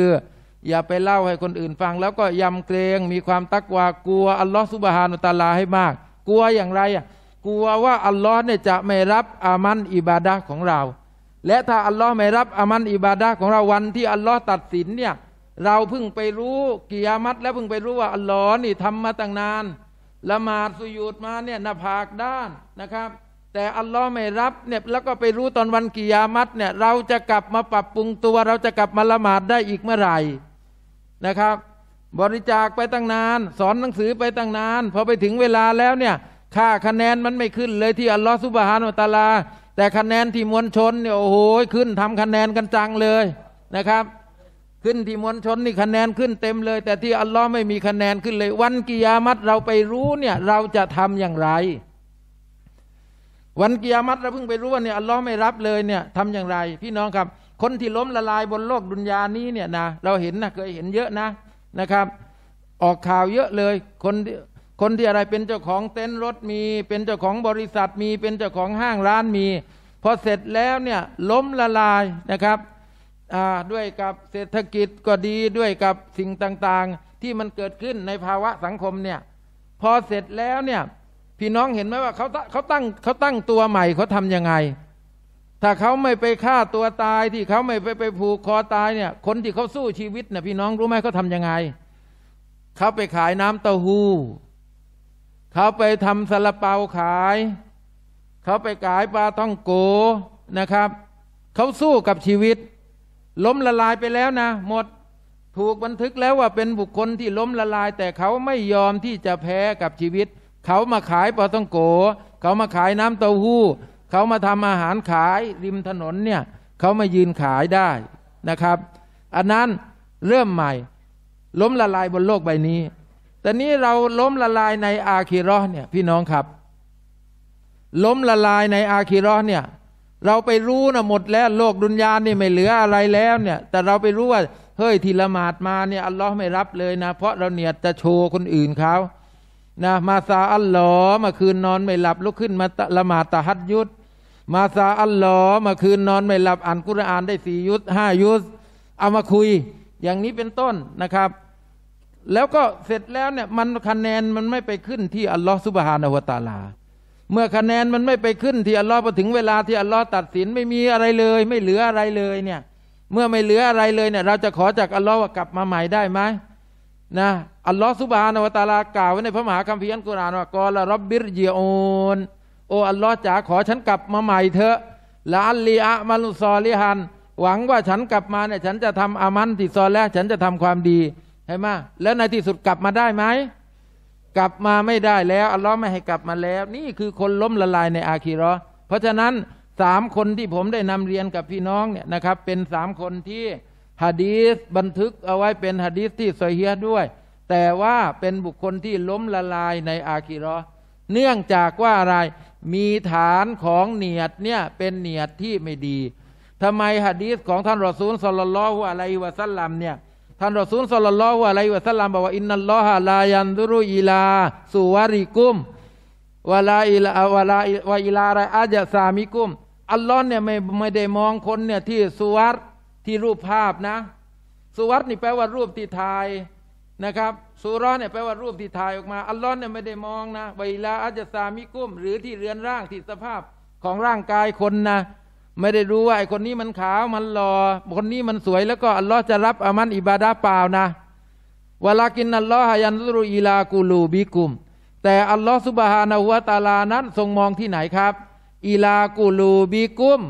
A: อย่าไปเล่าให้คนอื่นฟัง แล้วก็ยำเกรง มีความตักวากลัวอัลลอฮฺสุบฮานุตาลาให้มาก กลัวอย่างไรอ่ะกลัวว่าอัลลอฮ์เนี่ยจะไม่รับอามันอิบาดะของเรา และถ้าอัลลอฮ์ไม่รับ อามันอิบาดะของเราวันที่อัลลอฮ์ตัดสินเนี่ย เราเพิ่งไปรู้กิยามัดแล้วเพิ่งไปรู้ว่าอัลลอฮ์นี่ทำมาตั้งนาน ละหมาดสุยุดมาเนี่ยหนาผากด้านนะครับแต่อัลลอฮ์ไม่รับเนี่ยแล้วก็ไปรู้ตอนวันกิยามัตเนี่ยเราจะกลับมาปรับปรุงตัว เราจะกลับมาละหมาดได้อีกเมื่อไหร่นะครับ บริจาคไปตั้งนานสอนหนังสือไปตั้งนานพอไปถึงเวลาแล้วเนี่ยค่าคะแนนมันไม่ขึ้นเลย ที่อัลลอฮ์สุบฮานุตาลา แต่คะแนนที่มวลชนเนี่ยโอ้โหขึ้นทำคะแนนกันจังเลยนะครับ ขึ้นที่มวลชนนี่คะแนนขึ้นเต็มเลย แต่ที่อัลลอฮ์ไม่มีคะแนนขึ้นเลย วันกิยามัตเราไปรู้เนี่ยเราจะทำอย่างไรวันกิยามัตเราเพิ่งไปรู้ว่าเนี่ยอัลลอฮ์ไม่รับเลยเนี่ยทำอย่างไร พี่น้องครับคนที่ล้มละลายบนโลกดุนยานี้เนี่ยนะเราเห็นนะเคยเห็นเยอะนะนะครับ ออกข่าวเยอะเลย คนคนที่อะไรเป็นเจ้าของเต็นท์รถมี เป็นเจ้าของบริษัทมีเป็นเจ้าของห้างร้านมี พอเสร็จแล้วเนี่ยล้มละลายนะครับด้วยกับเศรษฐกิจก็ดีด้วยกับสิ่งต่างๆที่มันเกิดขึ้นในภาวะสังคมเนี่ยพอเสร็จแล้วเนี่ยพี่น้องเห็นไหมว่าเขาเขาตั้งเขาตั้งตัวใหม่เขาทำยังไง ถ้าเขาไม่ไปฆ่าตัวตายที่เขาไม่ไปไปผูกคอตายเนี่ย คนที่เขาสู้ชีวิตเนี่ยพี่น้องรู้ไหมเขาทำยังไง เขาไปขายน้ำเต้าหู้เขาไปทำซาลาเปาขาย เขาไปขายปลาท่องโกนะครับ เขาสู้กับชีวิต ล้มละลายไปแล้วนะ หมด ถูกบันทึกแล้วว่าเป็นบุคคลที่ล้มละลาย แต่เขาไม่ยอมที่จะแพ้กับชีวิตเขามาขายปลาต้องโกเขามาขายน้ำเต้าหู้ เขามาทำอาหารขายริมถนนเนี่ย เขามายืนขายได้นะครับ อันนั้นเริ่มใหม่ ล้มละลายบนโลกใบนี้ แต่นี้เราล้มละลายในอาคิรอเนี่ยพี่น้องครับ ล้มละลายในอาคิรอเนี่ยเราไปรู้นะหมดแล้วโลกดุนยานี่ไม่เหลืออะไรแล้วเนี่ยแต่เราไปรู้ว่าเฮ้ยทีละหมาดมาเนี่ยอัลลอฮ์ไม่รับเลยนะเพราะเราเนี่ยจะโชว์คนอื่นเขานะมาซาอัลลอฮ์มาคืนนอนไม่หลับลุกขึ้นมาละหมาดตะฮัดยุดมาซาอัลลอฮ์มาคืนนอนไม่หลับอ่านกุรอานได้สี่ยุดห้ายุดเอามาคุย อย่างนี้เป็นต้นนะครับ แล้วก็เสร็จแล้วเนี่ยมันคะแนนมันไม่ไปขึ้นที่อัลลอฮ์สุบฮานาวตาลา เมื่อคะแนนมันไม่ไปขึ้นที่อัลลอฮ์พอถึงเวลาที่อัลลอฮ์ตัดสินไม่มีอะไรเลย ไม่เหลืออะไรเลยเนี่ย เมื่อไม่เหลืออะไรเลยเนี่ย เราจะขอจากอัลลอฮ์ว่ากลับมาใหม่ได้ไหมนะอัลลอฮ์สุบฮานาวตาลากล่าวไว้ในพระมหาคัมภีร์อัลกุรอานว่ากอลรับบิรเยโอนโออัลลอฮ์จ๋าขอฉันกลับมาใหม่เถอะละอัลลีอะมาลุซอลิฮันหวังว่าฉันกลับมาเนี่ยฉันจะทำอามันติซอและฉันจะทำความดีใช่ไหมแล้วในที่สุดกลับมาได้ไหมกลับมาไม่ได้แล้ว อัลลอฮ์ไม่ให้กลับมาแล้ว นี่คือคนล้มละลายในอาคีรอเพราะฉะนั้นสามคนที่ผมได้นำเรียนกับพี่น้องเนี่ยนะครับ เป็นสามคนที่ฮะดีสบันทึกเอาไว้เป็นฮะดีสที่ซเฮียด้วย แต่ว่าเป็นบุคคลที่ล้มละลายในอาคิรอเนื่องจากว่าอะไรมีฐานของเนียดเนี่ยเป็นเนียดที่ไม่ดีทำไมฮะดีสของท่านรอซูลสลลัลอฮุอะลัยฮิวะสัลลัมเนี่ยท่านรอซูลสลลัลอฮุอะลัยฮิวะสัลลัมบอกว่าอินนัลลอฮะลายันดุรุอิลาสุวาริกุมวะลาอิลาวลาอิลาอะไรอาจะสามิกุมอัลลอฮ์เนี่ยไม่ไม่ได้มองคนเนี่ยที่สุวรรที่รูปภาพนะ สุวัตนี่แปลว่ารูปที่ถ่ายนะครับสุร้อนเนี่ยแปลว่ารูปที่ถ่ายออกมา อัลลอฮ์เนี่ยไม่ได้มองนะไวลาอาจสามิกุ้มหรือที่เรือนร่างที่สภาพของร่างกายคนนะไม่ได้รู้ว่าไอคนนี้มันขาวมันหลอ่อคนนี้มันสวยแล้วก็อัลลอฮ์จะรับอามันอิบาดาเปล่านะวลากินอัลลอฮ์ยันรุอีลากูลูบิกุมแต่อัลลอฮ์สุบฮานาวะตาลานั้น ทรงมองที่ไหนครับอีลากูลูบิกุม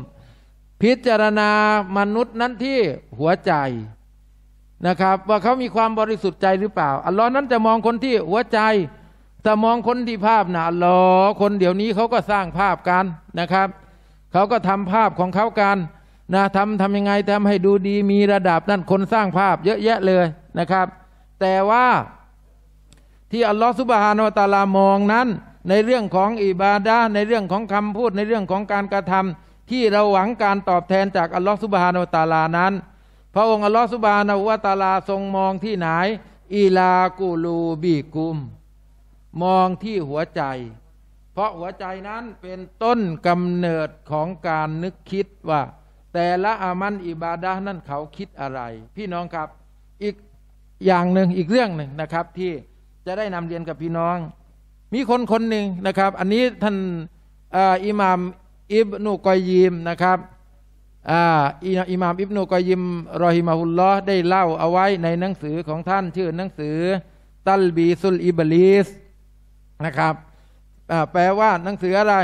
A: พิจารณามนุษย์นั้นที่หัวใจนะครับ ว่าเขามีความบริสุทธิ์ใจหรือเปล่าอัลลอฮ์นั้นจะมองคนที่หัวใจแต่มองคนที่ภาพนะอัลลอฮ์คนเดี๋ยวนี้เขาก็สร้างภาพกันนะครับเขาก็ทำภาพของเขากันนะทำทำยังไงทำให้ดูดีมีระดับนั่นคนสร้างภาพเยอะแยะเลยนะครับ แต่ว่าที่อัลลอฮ์สุบฮานอตาลามองนั้น ในเรื่องของอิบาดะในเรื่องของคำพูด ในเรื่องของการกระทำที่เราหวังการตอบแทน จากอัลลอฮฺสุบฮานาวตาลานั้นพระองค์อัลลอฮฺสุบฮานาวตาลา ทรงมองที่ ไหน อีลากูลูบีกุม มองที่หัวใจ เพราะหัวใจนั้นเป็นต้นกำเนิดของการนึกคิดว่า แต่ละอามัน อิบาดานั่นเขาคิดอะไร พี่น้องครับอีกอย่างหนึ่งอีกเรื่องหนึ่งนะครับ ที่จะได้นำเรียนกับพี่น้อง มีคนคนหนึ่งนะครับ อันนี้ท่านอิหมามอิบนุกอยิมนะครับอิหม่าม อิบนุกอยิมรอฮิมาฮุลลอได้เล่าเอาไว้ในหนังสือของท่านชื่อหนังสือ ตัลบีซุลอิบลิสนะครับแปลว่าหนังสืออะไร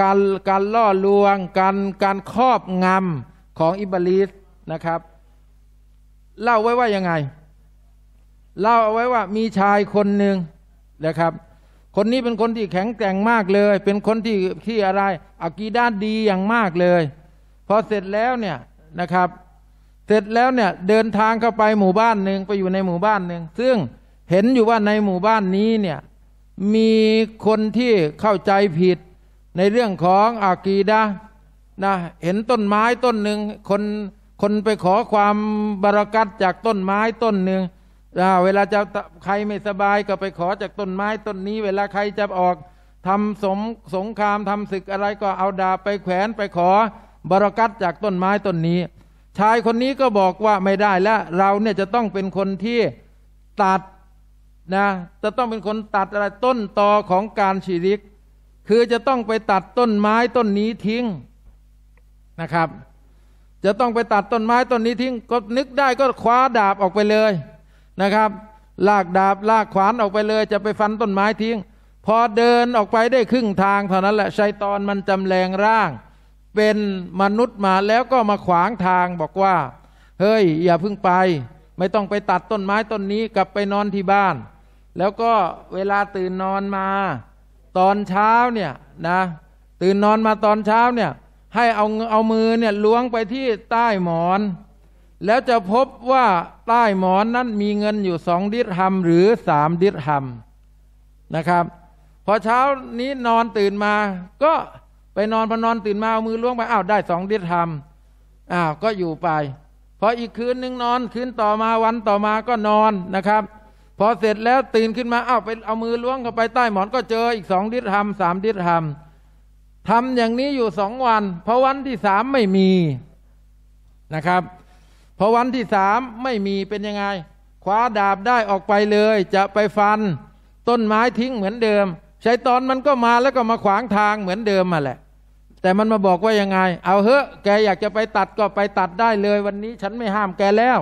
A: การการล่อลวง การการครอบงำของอิบลิสนะครับ เล่าไว้ว่ายังไง เล่าเอาไว้ว่ามีชายคนหนึ่งนะครับคนนี้เป็นคนที่แข็งแกร่งมากเลย เป็นคนที่ที่อะไรอากีด้านดีอย่างมากเลย พอเสร็จแล้วเนี่ยนะครับ เสร็จแล้วเนี่ยเดินทางเข้าไปหมู่บ้านหนึ่งไปอยู่ในหมู่บ้านหนึ่งซึ่งเห็นอยู่ว่าในหมู่บ้านนี้เนี่ยมีคนที่เข้าใจผิดในเรื่องของอากีดานะเห็นต้นไม้ต้นหนึ่งคนคนไปขอความบรากัดจากต้นไม้ต้นหนึ่งเวลาจะใครไม่สบายก็ไปขอจากต้นไม้ต้นนี้ เวลาใครจะออกทำสมสงครามทำศึกอะไร ก็เอาดาบไปแขวนไปขอบรกัตจากต้นไม้ต้นนี้ ชายคนนี้ก็บอกว่าไม่ได้แล้วเราเนี่ยจะต้องเป็นคนที่ตัดนะ จะต้องเป็นคนตัดอะไรต้นตอของการชีริกคือจะต้องไปตัดต้นไม้ต้นนี้ทิ้งนะครับ จะต้องไปตัดต้นไม้ต้นนี้ทิ้ง ก็นึกได้ก็คว้าดาบออกไปเลยนะครับ ลากดาบลากขวานออกไปเลยจะไปฟันต้นไม้ทิ้งพอเดินออกไปได้ครึ่งทางเท่านั้นแหละชัยตอนมันจำแรงร่าง เป็นมนุษย์มาแล้วก็มาขวางทางบอกว่า เฮ้ยอย่าพึ่งไปไม่ต้องไปตัดต้นไม้ต้นนี้กลับไปนอนที่บ้าน แล้วก็เวลาตื่นนอนมาตอนเช้าเนี่ยนะตื่นนอนมาตอนเช้าเนี่ย ให้เอาเอามือเนี่ยล้วงไปที่ใต้หมอนแล้วจะพบว่าใต้หมอนนั้นมีเงินอยู่สองดิรรัมหรือสามดิรรัมนะครับ พอเช้านี้นอนตื่นมา ก็ไปนอนพอนอนตื่นมาเอามือล้วงไปอ้าวได้สองดิรรัมอ้าวก็อยู่ไป พออีกคืนหนึ่งนอน คืนต่อมาวันต่อมาก็นอนนะครับ พอเสร็จแล้วตื่นขึ้นมาอ้าวไปเอามือล้วงเข้าไปใต้หมอนก็เจออีกสองดิรรัมสามดิรรัมทำอย่างนี้อยู่สองวันพอวันที่สามไม่มีนะครับพอวันที่สามไม่มีเป็นยังไงคว้าดาบได้ออกไปเลยจะไปฟัน ต้นไม้ทิ้งเหมือนเดิมชัยตอนมันก็มาแล้วก็มาขวางทางเหมือนเดิมมาแหละ แต่มันมาบอกว่ายังไง เอาเฮ้แกอยากจะไปตัดก็ไปตัดได้เลยวันนี้ฉันไม่ห้ามแกแล้ว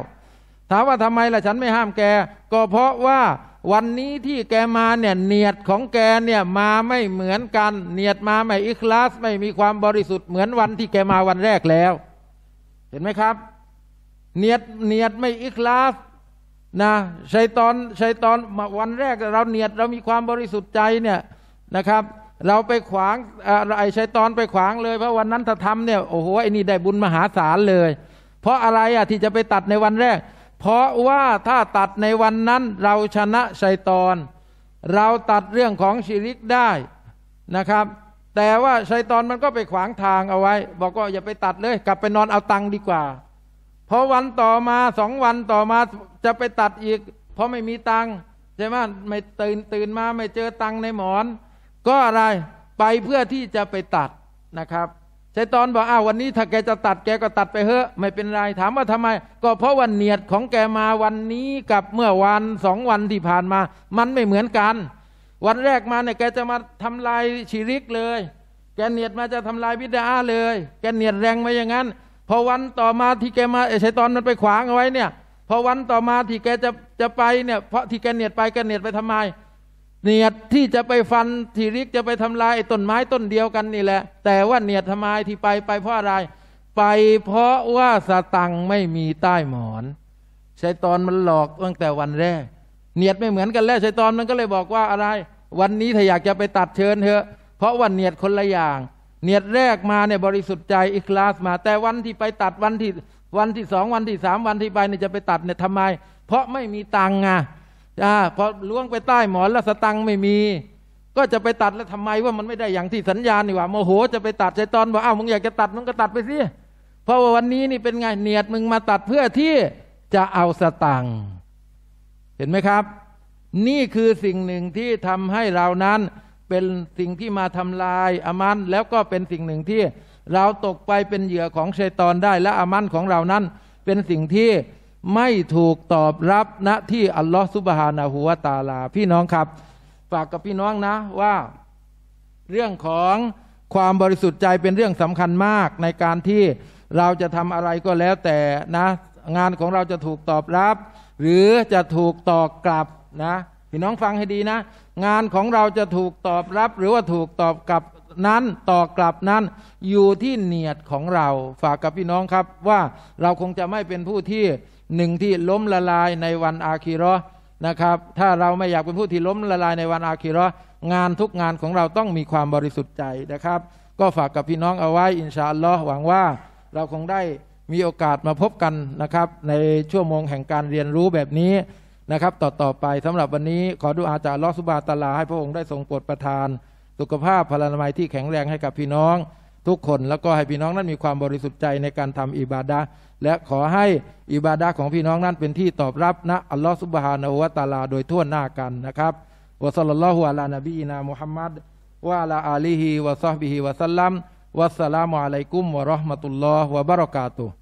A: ถามว่าทำไมล่ะฉันไม่ห้ามแก ก็เพราะว่าวันนี้ที่แกมาเนี่ย เนียดของแกเนี่ยมาไม่เหมือนกันเนียดมาไม่อิคลาสไม่มีความบริสุทธิ์เหมือนวันที่แกมาวันแรกแล้ว เห็นไหมครับเนียดเนียดไม่อิคลาสนะชัยตอนชัยตอนวันแรกเราเนียดเรามีความบริสุทธิ์ใจเนี่ยนะครับ เราไปขวางอไอชัยตอนไปขวางเลย เพราะวันนั้นถ้าทำเนี่ยโอ้โหไอ้นี่ได้บุญมหาศาลเลย เพราะอะไรอ่ะที่จะไปตัดในวันแรก เพราะว่าถ้าตัดในวันนั้นเราชนะชัยตอน เราตัดเรื่องของชีริกได้นะครับ แต่ว่าชัยตอนมันก็ไปขวางทางเอาไว้บอกว่าอย่าไปตัดเลยกลับไปนอนเอาตังค์ดีกว่าพอวันต่อมาสองวันต่อมาจะไปตัดอีก เพราะไม่มีตังใช่ไหมไม่ตื่นตื่นมา ไม่เจอตังในหมอน ก็อะไรไปเพื่อที่จะไปตัดนะครับชัยตอนบอกอ้าววันนี้ถ้าแกจะตัดแกก็ตัดไปเถอะไม่เป็นไรถามว่าทำไม ก็เพราะวันเนียดของแกมาวันนี้กับเมื่อวันสองวันที่ผ่านมามันไม่เหมือนกัน วันแรกมาเนี่ยแกจะมาทำลายชีริกเลย แกเนียดมาจะทำลายวิดาเลย แกเนียดแรงมาอย่างนั้นพอวันต่อมาที่แกมาไอ้ชัยตอนมันไปขวางเอาไว้เนี่ยพอวันต่อมาที่แกจะจะไปเนี่ยเพราะที่แกเนียดไปแกเนียดไปทำไม เนียดที่จะไปฟันที่ริกจะไปทำลายต้นไม้ต้นเดียวกันนี่แหละแต่ว่าเนียดทำไมที่ไปไปเพราะอะไร ไปเพราะว่าสตังไม่มีใต้หมอนชัยตอนมันหลอกตั้งแต่วันแรก เนียดไม่เหมือนกันแล้วชัยตอนมันก็เลยบอกว่าอะไร วันนี้ถ้าอยากจะไปตัดเชิญเถอะ เพราะวันเนียดคนละอย่างเนียดแรกมาเนี่ยบริสุทธิ์ใจอิคลาสมาแต่วันที่ไปตัดวันที่วันที่สอง วันที่สามวันที่ไปเนี่ยจะไปตัดเนี่ยทำไม เพราะไม่มีตังค์อ่ะจ้าพอล้วงไปใต้หมอน แล้วสตังค์ไม่มี ก็จะไปตัดแล้วทำไมว่ามันไม่ได้อย่างที่สัญญาณนี่ว่าโมโหจะไปตัดใจตอนว่าอ้าวมึงอยากจะตัดมึงก็ตัดไปสิเพราะว่าวันนี้นี่เป็นไงเนียดมึงมาตัดเพื่อที่จะเอาสตังค์เห็นไหมครับ นี่คือสิ่งหนึ่งที่ทำให้เรานั้นเป็นสิ่งที่มาทำลายอามัน แล้วก็เป็นสิ่งหนึ่งที่เราตกไปเป็นเหยื่อของชัยตอนได้ และอามันของเรานั้น เป็นสิ่งที่ไม่ถูกตอบรับณที่อัลลอฮฺสุบฮานาหัวตาลา พี่น้องครับ ฝากกับพี่น้องนะว่า เรื่องของความบริสุทธิ์ใจเป็นเรื่องสำคัญมากในการที่เราจะทำอะไรก็แล้วแต่นะ งานของเราจะถูกตอบรับ หรือจะถูกตอกกลับนะพี่น้องฟังให้ดีนะงานของเราจะถูกตอบรับหรือว่าถูกตอบกลับนั้น ต่อกลับนั้นอยู่ที่เนียดของเรา ฝากกับพี่น้องครับว่าเราคงจะไม่เป็นผู้ที่หนึ่งที่ล้มละลายในวันอาคีรอนะครับถ้าเราไม่อยากเป็นผู้ที่ล้มละลายในวันอาคีรองานทุกงานของเราต้องมีความบริสุทธิ์ใจนะครับ ก็ฝากกับพี่น้องเอาไว้ อินชาอัลลอฮ์หวังว่าเราคงได้มีโอกาสมาพบกันนะครับในชั่วโมงแห่งการเรียนรู้แบบนี้นะครับ ต่อต่อไปสำหรับวันนี้ ขอดูอาจารย์ลอสุบาตลา ให้พระองค์ได้ทรงโปรดประทาน สุขภาพพลานามัยที่แข็งแรงให้กับพี่น้อง ทุกคนแล้วก็ให้พี่น้องนั้นมีความบริสุทธิ์ใจในการทำอิบาดะและขอให้อิบาดะของพี่น้องนั้นเป็นที่ตอบรับนะอัลลอฮฺสุบฮานะฮุวะตาลาโดยทั่วหน้ากันนะครับวะสัลลัลลอฮุอะลานบีนามุฮัมมัดวะลาอาลีฮิวะซอฮบิฮิวะสัลลัมวัสสลามุอะลัยกุมวะราะห์มะตุลลอฮ์วะบะเราะกาตุฮ์